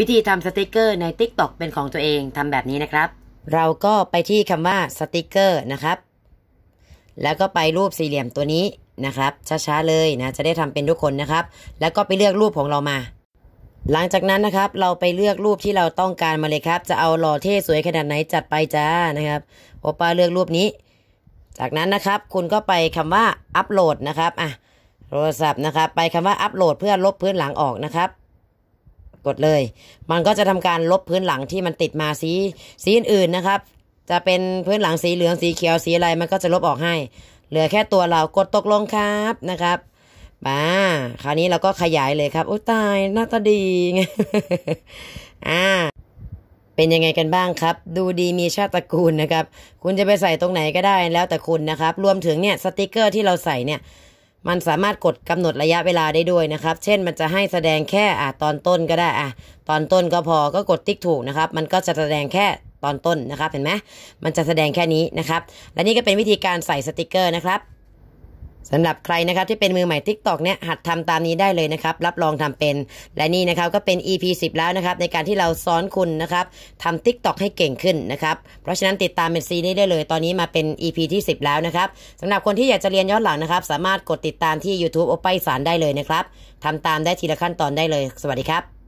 วิธีทำสติกเกอร์ใน TikTok เป็นของตัวเองทำแบบนี้นะครับ เราก็ไปที่คำว่าสติกเกอร์นะครับ แล้วก็ไปรูปสี่เหลี่ยมตัวนี้นะครับช้าๆเลยนะจะได้ทำเป็นทุกคนนะครับ แล้วก็ไปเลือกรูปของเรามา หลังจากนั้นนะครับ เราไปเลือกรูปที่เราต้องการมาเลยครับ จะเอาหล่อเท่สวยขนาดไหนจัดไปจ้านะครับโอป้าเลือกรูปนี้ จากนั้นนะครับ คุณก็ไปคำว่าอัปโหลดนะครับ อ่ะโทรศัพท์นะครับ ไปคำว่าอัปโหลด เพื่อลบพื้นหลังออกนะครับกดเลย มันก็จะทำการลบพื้นหลังที่มันติดมาสีสีอื่นๆนะครับ จะเป็นพื้นหลังสีเหลืองสีเขียวสีอะไรมันก็จะลบออกให้ เหลือแค่ตัวเรากดตกลงครับนะครับมาคราวนี้เราก็ขยายเลยครับโอ้ตายหน้าตาดีไงอ่าเป็นยังไงกันบ้างครับ ดูดีมีชาติตระกูลนะครับ คุณจะไปใส่ตรงไหนก็ได้แล้วแต่คุณนะครับ รวมถึงเนี่ย สติกเกอร์ที่เราใส่เนี่ยมันสามารถกดกำหนดระยะเวลาได้ด้วยนะครับ เช่นมันจะให้แสดงแค่อ่ะ ตอนต้นก็ได้อ่ะตอนต้นก็พอก็กดติ๊กถูกนะครับ มันก็จะแสดงแค่ตอนต้นนะครับเห็นไหม มันจะแสดงแค่นี้นะครับ และนี่ก็เป็นวิธีการใส่สติกเกอร์นะครับสำหรับใครนะครับที่เป็นมือใหม่ TikTok เนี่ยหัดทำตามนี้ได้เลยนะครับรับรองทำเป็น และนี่นะครับก็เป็น EP 10แล้วนะครับในการที่เราสอนคุณนะครับทำ TikTok ให้เก่งขึ้นนะครับเพราะฉะนั้นติดตามเป็นซีนี้ได้เลย ตอนนี้มาเป็น EP ที่10แล้วนะครับสำหรับคนที่อยากจะเรียนย้อนหลังนะครับ สามารถกดติดตามที่ YouTube โอปายสารได้เลยนะครับทำตามได้ทีละขั้นตอนได้เลย สวัสดีครับ